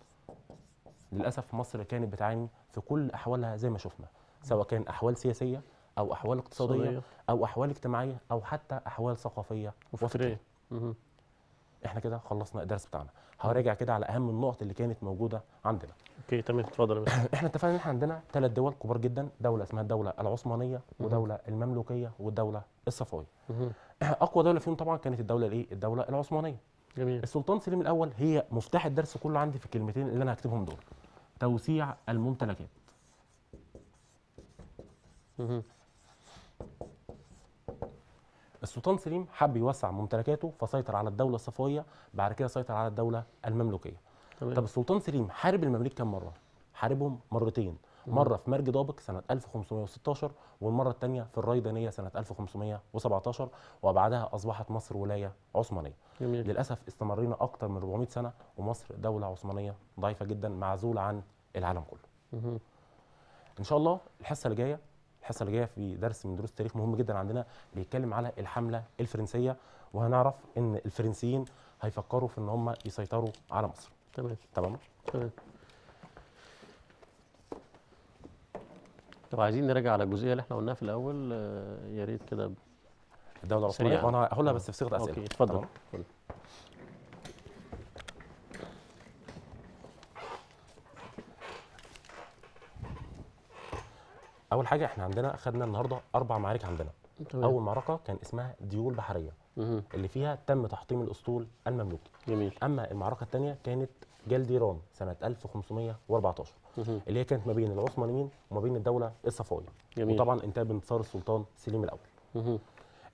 للاسف مصر كانت بتعاني في كل احوالها زي ما شفنا سواء كان احوال سياسيه او احوال اقتصاديه صغير. او احوال اجتماعيه او حتى احوال ثقافيه وفكريه احنا كده خلصنا الدرس بتاعنا هراجع كده على اهم النقط اللي كانت موجوده عندنا اوكي تمام اتفضل احنا اتفقنا ان احنا عندنا ثلاث دول كبار جدا دوله اسمها الدوله العثمانيه ودوله المملوكيه والدوله الصفويه اقوى دوله فيهم طبعا كانت الدوله الايه الدوله العثمانيه جميل. السلطان سليم الاول هي مفتاح الدرس كله عندي في الكلمتين اللي انا هكتبهم دول توسيع الممتلكات السلطان سليم حب يوسع ممتلكاته فسيطر على الدوله الصفويه بعد كده سيطر على الدوله المملوكيه طب السلطان سليم حارب المماليك كم مره حاربهم مرتين مره في مرج ضابق سنه 1516 والمره الثانيه في الريدانيه سنه 1517 وبعدها اصبحت مصر ولايه عثمانيه جميل. للاسف استمرينا اكتر من 400 سنه ومصر دوله عثمانيه ضعيفه جدا معزوله عن العالم كله مم. ان شاء الله الحصه اللي جايه الحصه اللي جايه في درس من دروس التاريخ مهم جدا عندنا بيتكلم على الحمله الفرنسيه وهنعرف ان الفرنسيين هيفكروا في ان هم يسيطروا على مصر تمام تمام تمام طب عايزين نرجع على الجزئيه اللي احنا قلناها في الاول آه، يا ريت كده الدوله العثمانيه وانا هقولها بس في صيغه اسئله اوكي اتفضل اول حاجه احنا عندنا خدنا النهارده اربع معارك عندنا طبعا. اول معركه كان اسمها ديول بحريه مه. اللي فيها تم تحطيم الاسطول المملوكي جميل اما المعركه الثانيه كانت جلديران سنه 1514 اللي هي كانت ما بين العثمانيين وما بين الدوله الصفويه وطبعا انتهى بانتصار السلطان سليم الاول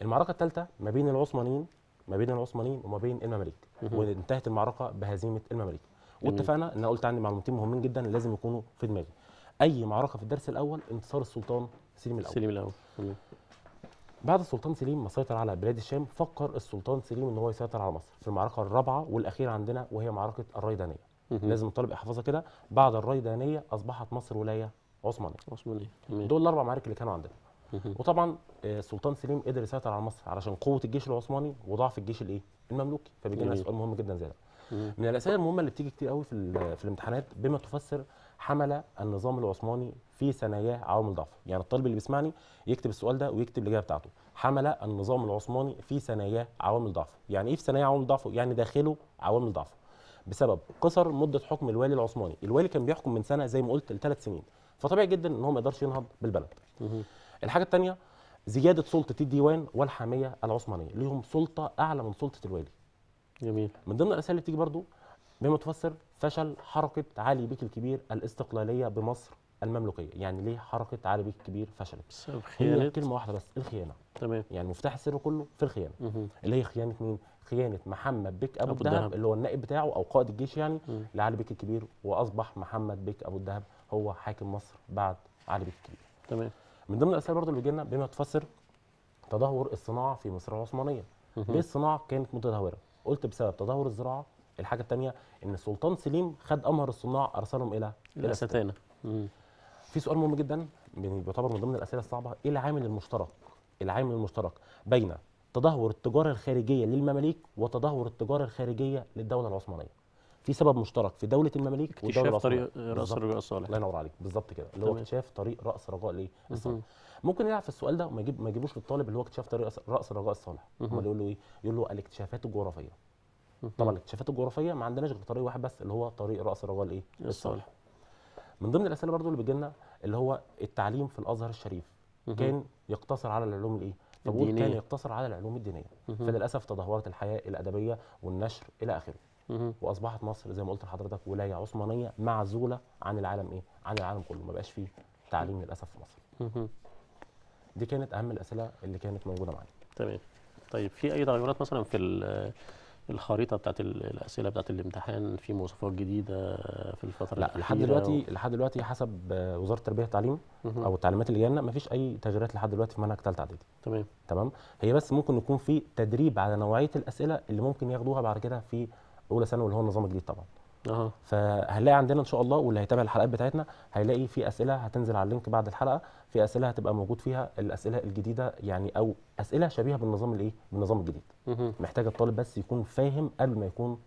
المعركه الثالثه ما بين العثمانيين ما بين العثمانيين وما بين المماليك وانتهت المعركه بهزيمه المماليك واتفقنا ان انا قلت عندي معلومتين مهمين جدا لازم يكونوا في دماغي اي معركه في الدرس الاول انتصار السلطان سليم الاول سليم الاول بعد السلطان سليم ما سيطر على بلاد الشام فكر السلطان سليم ان هو يسيطر على مصر في المعركه الرابعه والاخيره عندنا وهي معركه الريدانيه لازم الطالب يحفظها كده بعد الريدانيه اصبحت مصر ولايه عثمانيه عثمانيه دول الاربع معارك اللي كانوا عندنا وطبعا آه، السلطان سليم قدر يسيطر على مصر علشان قوه الجيش العثماني وضعف الجيش الايه المملوكي فبيجي لنا سؤال مهم جدا زي ده من الاسئله المهمه اللي بتيجي كتير قوي في في الامتحانات بما تفسر حمل النظام العثماني في ثناياه عوامل ضعف يعني الطالب اللي بيسمعني يكتب السؤال ده ويكتب الاجابه بتاعته حمل النظام العثماني في ثناياه عوامل ضعف يعني ايه في ثناياه عوامل ضعف يعني داخله عوامل ضعف بسبب قصر مده حكم الوالي العثماني الوالي كان بيحكم من سنه زي ما قلت لثلاث سنين فطبيعي جدا ان هو ما يقدرش ينهض بالبلد الحاجه الثانيه زياده سلطه الديوان والحاميه العثمانيه ليهم سلطه اعلى من سلطه الوالي جميل من ضمن الاسئله اللي بتيجي برضو بما تفسر فشل حركه علي بيك الكبير الاستقلاليه بمصر المملوكيه يعني ليه حركه علي بيك الكبير فشلت بسبب خيانه كلمه واحده بس الخيانه تمام يعني مفتاح السر كله في الخيانه اللي هي خيانه مين خيانه محمد بك ابو, أبو الدهب, الدهب اللي هو النائب بتاعه او قائد الجيش يعني لعلي بك الكبير واصبح محمد بك ابو الدهب هو حاكم مصر بعد علي بك الكبير تمام من ضمن الاسئله برضه اللي جينا بما تفسر تدهور الصناعه في مصر العثمانيه ليه الصناعه كانت متدهوره قلت بسبب تدهور الزراعه الحاجه الثانيه ان السلطان سليم خد امهر الصناع ارسلهم الى الى ستانه. في سؤال مهم جدا بيعتبر من ضمن الاسئله الصعبه ايه العامل المشترك العامل المشترك بين تدهور التجاره الخارجيه للمماليك وتدهور التجاره الخارجيه للدوله العثمانيه في سبب مشترك في دوله المماليك والدوله العثمانيه اكتشاف طريق راس رجاء الصالح الله ينور عليك بالظبط كده اللي هو اكتشاف طريق راس رجاء الصالح ممكن يلعب في السؤال ده وما يجيب ما يجيبوش للطالب اللي هو اكتشاف طريق راس رجاء الصالح امال يقول له ايه يقول له الاكتشافات الجغرافيه طبعا الاكتشافات الجغرافيه ما عندناش غير طريق واحد بس اللي هو طريق راس رجاء الايه الصالح من ضمن الاسئله برضو اللي بتجي اللي هو التعليم في الازهر الشريف كان يقتصر على العلوم الايه الطابور كان يقتصر على العلوم الدينيه فللاسف تدهورت الحياه الادبيه والنشر الى اخره واصبحت مصر زي ما قلت لحضرتك ولايه عثمانيه معزوله عن العالم ايه عن العالم كله ما بقاش فيه تعليم للاسف في مصر دي كانت اهم الاسئله اللي كانت موجوده معانا تمام طيب في اي تغيرات مثلا في الخريطه بتاعت الاسئله بتاعت الامتحان في مواصفات جديده في الفتره لا لحد دلوقتي و... لحد دلوقتي حسب وزاره التربيه والتعليم او التعليمات اللي جايه ما فيش اي تغييرات لحد دلوقتي في منهج ثالثه اعدادي تمام تمام هي بس ممكن يكون في تدريب على نوعيه الاسئله اللي ممكن ياخدوها بعد كده في اولى ثانوي اللي هو النظام الجديد طبعا فهنلاقي عندنا ان شاء الله واللي هيتابع الحلقات بتاعتنا هيلاقي في اسئله هتنزل على اللينك بعد الحلقه في اسئله هتبقى موجود فيها الاسئله الجديده يعني او اسئله شبيهه بالنظام الايه بالنظام الجديد محتاج الطالب بس يكون فاهم قبل ما يكون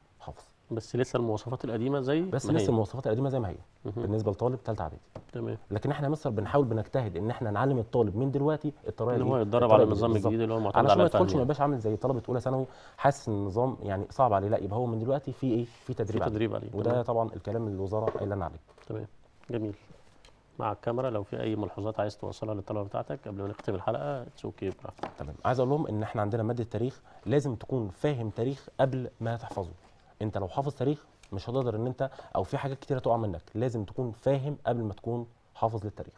بس لسه المواصفات القديمه زي بس لسه المواصفات القديمه زي ما هي بالنسبه لطالب ثالثه اعدادي تمام لكن احنا مصر بنحاول بنجتهد ان احنا نعلم الطالب من دلوقتي الطريقه اللي هو يتدرب على النظام الجديد اللي هو معتمد على عشان ما يدخلش ما يبقاش عامل زي طلبه اولى ثانوي حاسس ان النظام يعني صعب عليه لا يبقى هو من دلوقتي في ايه في تدريب في تدريب عليه, عليه. وده طبعا الكلام اللي الوزاره قايلان عليه تمام جميل مع الكاميرا لو في اي ملحوظات عايز توصلها للطلبه بتاعتك قبل ما نختم الحلقه اتس اوكي براحتك تمام عايز اقول لهم ان احنا عندنا ماده تاريخ لازم تكون فاهم تاريخ قبل ما تحفظه انت لو حافظ تاريخ مش هتقدر ان انت او في حاجات كتيره تقع منك لازم تكون فاهم قبل ما تكون حافظ للتاريخ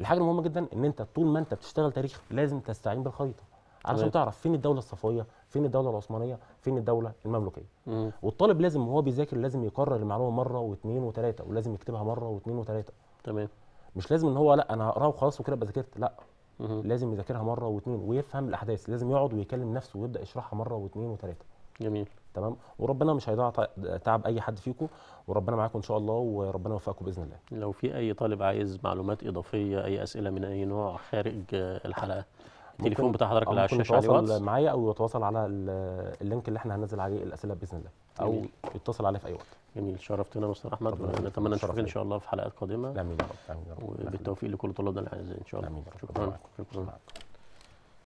الحاجه المهمه جدا ان انت طول ما انت بتشتغل تاريخ لازم تستعين بالخريطه علشان تعرف فين الدوله الصفويه فين الدوله العثمانيه فين الدوله المملوكيه مم. والطالب لازم وهو بيذاكر لازم يقرر المعلومه مره واثنين وثلاثه ولازم يكتبها مره واثنين وثلاثه تمام مش لازم ان هو لا انا هقراها وخلاص وكده ذاكرت لا مم. لازم يذاكرها مره واثنين ويفهم الاحداث لازم يقعد ويكلم نفسه ويبدا يشرحها مره واثنين وثلاثه جميل تمام وربنا مش هيضيع تعب اي حد فيكم وربنا معاكم ان شاء الله وربنا يوفقكم باذن الله لو في اي طالب عايز معلومات اضافيه اي اسئله من اي نوع خارج الحلقه التليفون بتاع حضرتك اللي على الشاشه عليه يتواصل معايا او يتواصل على اللينك اللي احنا هننزل عليه الاسئله باذن الله او جميل. يتصل عليه في اي وقت جميل شرفتنا مستر احمد ونتمنى نشوفك ان شاء الله في حلقات قادمه امين يا رب امين يا رب وبالتوفيق لكل طلابنا الاعزاء ان شاء الله امين شكرا شكرا